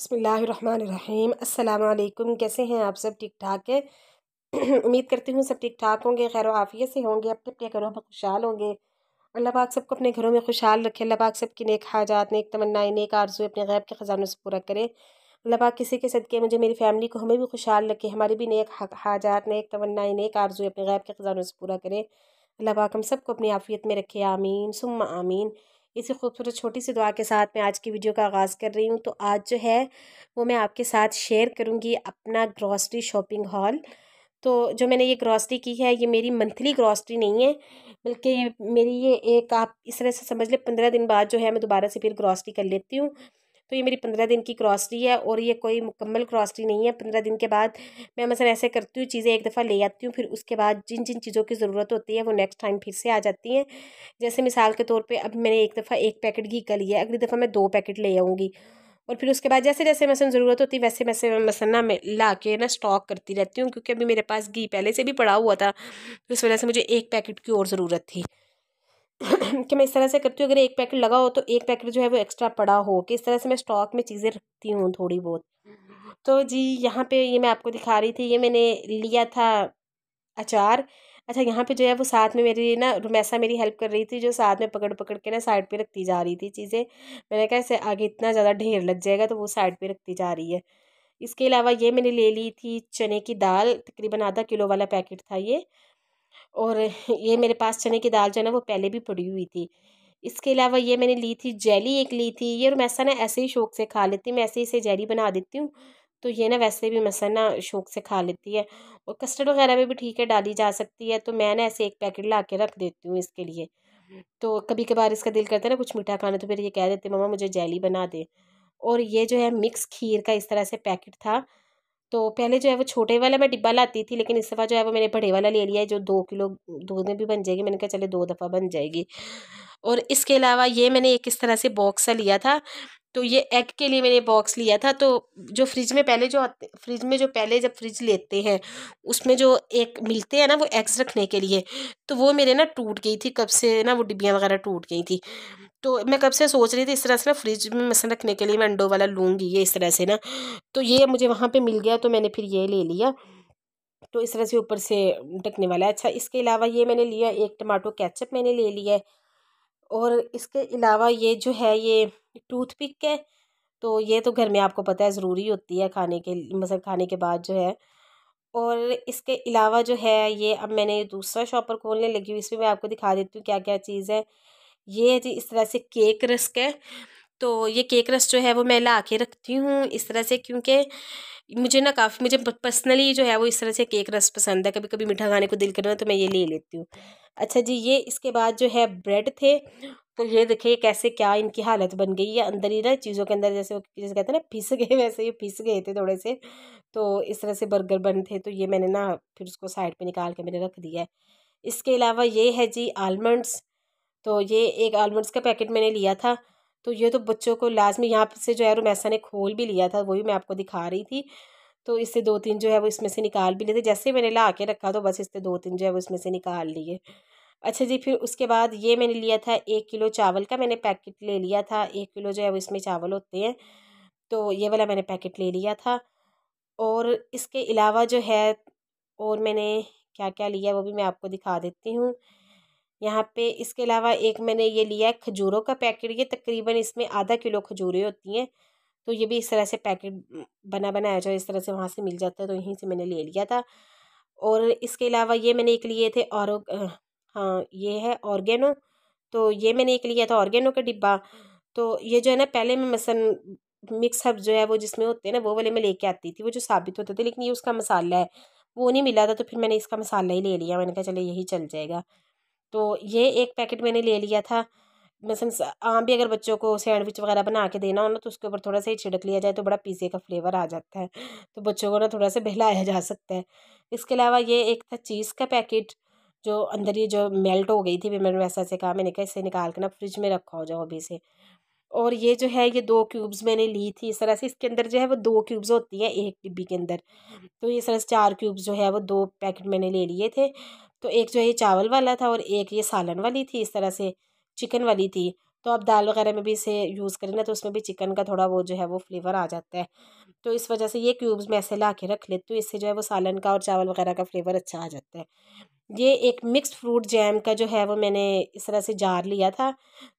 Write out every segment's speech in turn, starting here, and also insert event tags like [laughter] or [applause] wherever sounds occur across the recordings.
बसमीम् अल्लाम कैसे हैं आप सब ठीक ठाक हैं [clears throat] उम्मीद करती हूँ सब ठीक ठाक होंगे खैर आफियत से होंगे अपने अपने घरों में खुशहाल होंगे अल्लाह पाक सबको अपने घरों में खुशहाल रखे अल्लाह पाक सब नेक हाजात नेक तमन्नाएं नेक आरजू अपने गैब के ख़जानों से पूरा करें अल्लाह पाक किसी के सदके मुझे मेरी फैमिली को हमें भी खुशहाल रखे हमारे भी नेक हाजात नेक तमन्नाएं नेक आरजू अपने गैब के ख़जानों से पूरा करें अल्लाह पाक हम सबको अपनी आफियत में रखे आमीन सुम आमीन इसी खूबसूरत छोटी सी दुआ के साथ मैं आज की वीडियो का आगाज़ कर रही हूँ तो आज जो है वो मैं आपके साथ शेयर करूँगी अपना ग्रॉसरी शॉपिंग हॉल तो जो मैंने ये ग्रॉसरी की है ये मेरी मंथली ग्रॉसरी नहीं है बल्कि मेरी ये एक आप इस तरह से समझ लें पंद्रह दिन बाद जो है मैं दोबारा से फिर ग्रॉसरी कर लेती हूँ तो ये मेरी पंद्रह दिन की क्रॉसरी है और ये कोई मुकम्मल क्रॉसरी नहीं है पंद्रह दिन के बाद मैं मसा ऐसे करती हूँ चीज़ें एक दफ़ा ले आती हूँ फिर उसके बाद जिन जिन चीज़ों की ज़रूरत होती है वो नेक्स्ट टाइम फिर से आ जाती हैं जैसे मिसाल के तौर पर अब मैंने एक दफ़ा एक पैकेट घी का लिया अगली दफ़ा मैं दो पैकेट ले आऊँगी और फिर उसके बाद जैसे जैसे मसन ज़रूरत होती वैसे वैसे मैं मसन ना मैं ला के ना स्टॉक करती रहती हूँ क्योंकि अभी मेरे पास घी पहले से भी पड़ा हुआ था तो इस वजह से मुझे एक पैकेट की और ज़रूरत थी कि मैं इस तरह से करती हूँ अगर एक पैकेट लगा हो तो एक पैकेट जो है वो एक्स्ट्रा पड़ा हो कि इस तरह से मैं स्टॉक में चीज़ें रखती हूँ थोड़ी बहुत तो जी यहाँ पे ये मैं आपको दिखा रही थी ये मैंने लिया था अचार अच्छा यहाँ पे जो है वो साथ में मेरी ना रुमैसा मेरी हेल्प कर रही थी जो साथ में पकड़ पकड़ के ना साइड पर रखती जा रही थी चीज़ें मैंने कहा इसे आगे इतना ज़्यादा ढेर लग जाएगा तो वो साइड पर रखती जा रही है इसके अलावा ये मैंने ले ली थी चने की दाल तकरीबन आधा किलो वाला पैकेट था ये और ये मेरे पास चने की दाल जो है ना वो पहले भी पड़ी हुई थी इसके अलावा ये मैंने ली थी जेली एक ली थी ये और मैसा ना ऐसे ही शौक से खा लेती मैं ऐसे ही इसे जेली बना देती हूँ तो ये ना वैसे भी मसा ना शौक से खा लेती है और कस्टर्ड वगैरह में भी ठीक है डाली जा सकती है तो मैं ना ऐसे एक पैकेट ला के रख देती हूँ इसके लिए तो कभी कभार इसका दिल करता है ना कुछ मीठा खाना तो फिर ये कह देते मम्मा मुझे जेली बना दे और ये जो है मिक्स खीर का इस तरह से पैकेट था तो पहले जो है वो छोटे वाला मैं डिब्बा लाती थी लेकिन इस दफ़ा जो है वो मैंने बड़े वाला ले लिया है जो दो किलो दो में भी बन जाएगी मैंने कहा चले दो दफ़ा बन जाएगी और इसके अलावा ये मैंने एक इस तरह से बॉक्स सा लिया था तो ये एग के लिए मैंने बॉक्स लिया था तो जो फ्रिज में पहले जो आते फ्रिज में जो पहले जब फ्रिज लेते हैं उसमें जो एक मिलते हैं ना वो एग्स रखने के लिए तो वो मेरे ना टूट गई थी कब से ना वो डिब्बियाँ वगैरह टूट गई थी तो मैं कब से सोच रही थी इस तरह से ना फ्रिज में मसन रखने के लिए मैं अंडों वाला लूँगी ये इस तरह से ना तो ये मुझे वहाँ पर मिल गया तो मैंने फिर ये ले लिया तो इस तरह से ऊपर से ढकने वाला है अच्छा इसके अलावा ये मैंने लिया एक टमाटो कैचअप मैंने ले लिया है और इसके अलावा ये जो है ये टूथपिक है तो ये तो घर में आपको पता है ज़रूरी होती है खाने के मतलब खाने के बाद जो है और इसके अलावा जो है ये अब मैंने दूसरा शॉपर खोलने लगी हूँ इसमें मैं आपको दिखा देती हूँ क्या क्या चीज़ है ये है जी इस तरह से केक रस्क है तो ये केक रस जो है वो मैं ला के रखती हूँ इस तरह से क्योंकि मुझे ना काफ़ी मुझे पर्सनली जो है वो इस तरह से केक रस पसंद है कभी कभी मीठा खाने को दिल करना तो मैं ये ले लेती हूँ अच्छा जी ये इसके बाद जो है ब्रेड थे तो ये देखिए कैसे क्या इनकी हालत बन गई है अंदर ही ना चीज़ों के अंदर जैसे जैसे कहते हैं ना पिस गए वैसे ये पिस गए थे थोड़े से तो इस तरह से बर्गर बन थे तो ये मैंने ना फिर उसको साइड पे निकाल के मैंने रख दिया है इसके अलावा ये है जी आलमंड्स तो ये एक आलमंड्स का पैकेट मैंने लिया था तो ये तो बच्चों को लाजमी यहाँ से जो है रोमैसा ने खोल भी लिया था वही मैं आपको दिखा रही थी तो इससे दो तीन जो है वो इसमें से निकाल भी लेते जैसे मैंने ला के रखा तो बस इससे दो तीन जो है वो इसमें से निकाल लिए अच्छा जी फिर उसके बाद ये मैंने लिया था एक किलो चावल का मैंने पैकेट ले लिया था एक किलो जो है वो इसमें चावल होते हैं तो ये वाला मैंने पैकेट ले लिया था और इसके अलावा जो है और मैंने क्या क्या लिया वो भी मैं आपको दिखा देती हूँ यहाँ पे इसके अलावा एक मैंने ये लिया है खजूरों का पैकेट ये तकरीबन इसमें आधा किलो खजूरें होती हैं तो ये भी इस तरह से पैकेट बना बनाया जाए इस तरह से वहाँ से मिल जाता है तो यहीं से मैंने ले लिया था और इसके अलावा ये मैंने एक लिए थे और हाँ ये है ऑर्गेनो तो ये मैंने एक लिया था ऑर्गेनो का डिब्बा तो ये जो है ना पहले मैं मसन मिक्स हब जो है वो जिसमें होते हैं ना वो वाले मैं लेके आती थी वो जो साबित होते थे लेकिन ये उसका मसाला है वो नहीं मिला था तो फिर मैंने इसका मसाला ही ले लिया मैंने कहा चले यही चल जाएगा तो ये एक पैकेट मैंने ले लिया था मतलब आम भी अगर बच्चों को सैंडविच वगैरह बना के देना हो ना तो उसके ऊपर थोड़ा सा ही छिड़क लिया जाए तो बड़ा पिज़्ज़े का फ्लेवर आ जाता है तो बच्चों को ना थोड़ा सा बहलाया जा सकता है इसके अलावा ये एक था चीज़ का पैकेट जो अंदर ये जो मेल्ट हो गई थी भी मैंने वैसा से कहा मैंने कहा इसे निकाल के ना फ्रिज में रखा हो जाओ अभी से और ये जो है ये दो क्यूब्स मैंने ली थी इस तरह से इसके अंदर जो है वो दो क्यूब्स होती है एक डिब्बी के अंदर तो इस तरह से चार क्यूब्स जो है वो दो पैकेट मैंने ले लिए थे तो एक जो है ये चावल वाला था और एक ये सालन वाली थी इस तरह से चिकन वाली थी तो आप दाल वगैरह में भी इसे यूज़ करें ना तो उसमें भी चिकन का थोड़ा वो जो है वो फ्लेवर आ जाता है तो इस वजह से ये क्यूब्स में ऐसे ला के रख लेती हूँ इससे जो है वो सालन का और चावल वगैरह का फ्लेवर अच्छा आ जाता है ये एक मिक्स फ्रूट जैम का जो है वो मैंने इस तरह से जार लिया था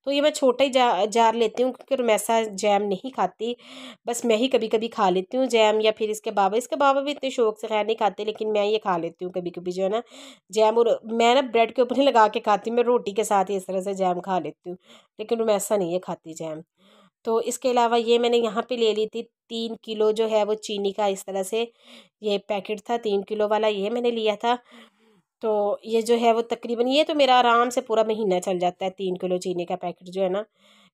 तो ये मैं छोटा ही जा जार लेती हूँ क्योंकि रोमैसा जैम नहीं खाती बस मैं ही कभी कभी खा लेती हूँ जैम या फिर इसके बाबा इसके बाबा भी इतने शौक से खैर नहीं खाते लेकिन मैं ये खा लेती हूँ कभी कभी जो है ना जैम और मैं ना ब्रेड के ऊपर ही लगा के खाती हूँ मैं रोटी के साथ ही इस तरह से जैम खा लेती हूँ लेकिन मैसा नहीं है खाती जैम तो इसके अलावा ये मैंने यहाँ पे ले ली थी तीन किलो जो है वो चीनी का इस तरह से ये पैकेट था तीन किलो वाला ये मैंने लिया था तो ये जो है वो तकरीबन ये तो मेरा आराम से पूरा महीना चल जाता है तीन किलो चीनी का पैकेट जो है ना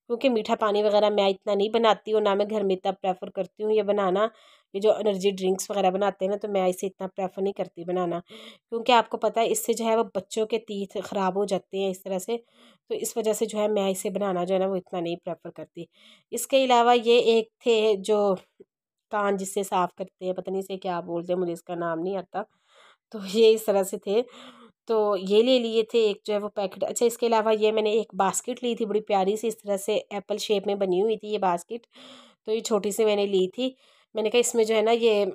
क्योंकि मीठा पानी वगैरह मैं इतना नहीं बनाती हूँ ना मैं घर में इतना प्रेफर करती हूँ ये बनाना ये जो एनर्जी ड्रिंक्स वगैरह बनाते हैं ना तो मैं इसे इतना प्रेफर नहीं करती बनाना क्योंकि आपको पता है इससे जो है वो बच्चों के तीत ख़राब हो जाते हैं इस तरह से तो इस वजह से जो है मैं इसे बनाना जो है ना वो इतना नहीं प्रेफर करती इसके अलावा ये एक थे जो कान जिससे साफ़ करते हैं पता नहीं से क्या बोलते हैं मुझे इसका नाम नहीं आता तो [laughs] ये इस तरह से थे तो ये ले लिए थे एक जो है वो पैकेट अच्छा इसके अलावा ये मैंने एक बास्केट ली थी बड़ी प्यारी सी इस तरह से एप्पल शेप में बनी हुई थी ये बास्केट तो ये छोटी सी मैंने ली थी मैंने कहा इसमें जो है ना ये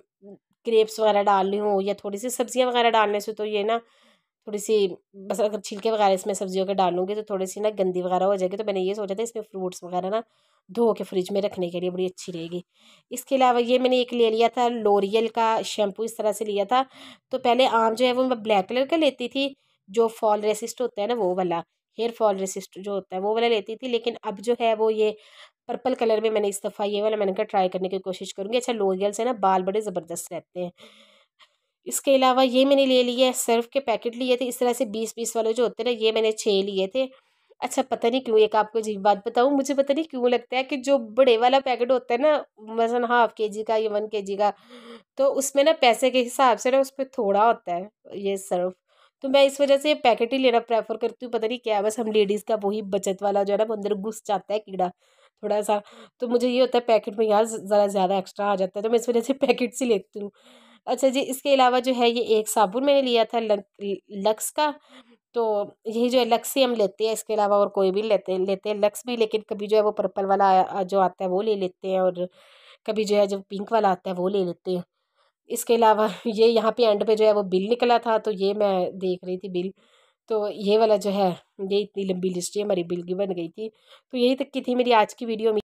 क्रेप्स वगैरह डालनी हो या थोड़ी सी सब्जियां वगैरह डालने से तो ये ना थोड़ी सी बस अगर छिलके वगैरह इसमें सब्जियों के डालूंगी तो थोड़ी सी ना गंदी वगैरह हो जाएगी तो मैंने ये सोचा था इसमें फ्रूट्स वगैरह ना धो के फ्रिज में रखने के लिए बड़ी अच्छी रहेगी इसके अलावा ये मैंने एक ले लिया था लोरियल का शैम्पू इस तरह से लिया था तो पहले आम जो है वो मैं ब्लैक कलर का लेती थी जो फॉल रेसिस्ट होता है ना वो वाला हेयर फॉल रेसिस्ट जो होता है वो वाला लेती थी लेकिन अब जो है वो ये पर्पल कलर में मैंने इस दफ़ा ये वाला मैंने कहा ट्राई करने की कोशिश करूँगी अच्छा लोरियल से ना बाल बड़े ज़बरदस्त रहते हैं इसके अलावा ये मैंने ले लिए सर्फ के पैकेट लिए थे इस तरह से बीस बीस वाले जो होते हैं ना ये मैंने छः लिए थे अच्छा पता नहीं क्यों एक आपको अजीब बात बताऊँ मुझे पता नहीं क्यों लगता है कि जो बड़े वाला पैकेट होता है ना मसा हाफ के जी का या वन के जी का तो उसमें ना पैसे के हिसाब से ना उस पर थोड़ा होता है ये सर्फ तो मैं इस वजह से पैकेट ही लेना प्रेफर करती हूँ पता नहीं क्या बस हम लेडीज़ का वही बचत वाला जो है ना अंदर घुस जाता है कीड़ा थोड़ा सा तो मुझे ये होता है पैकेट में यार ज़रा ज़्यादा एक्स्ट्रा आ जाता है तो मैं इस वजह से [laughs] पैकेट से लेती हूँ अच्छा जी इसके अलावा जो है ये एक साबुन मैंने लिया था लक, लक्स का तो यही जो है लक्स ही हम लेते हैं इसके अलावा और कोई भी लेते लेते हैं लक्स भी लेकिन कभी जो है वो पर्पल वाला जो आता है वो ले लेते हैं और कभी जो है जो पिंक वाला आता है वो ले लेते हैं इसके अलावा [laughs] ये यहाँ पे एंड पे जो है वो बिल निकला था तो ये मैं देख रही थी बिल तो ये वाला जो है ये इतनी लंबी लिस्ट है हमारी बिल की बन गई थी तो यही तक की थी मेरी आज की वीडियो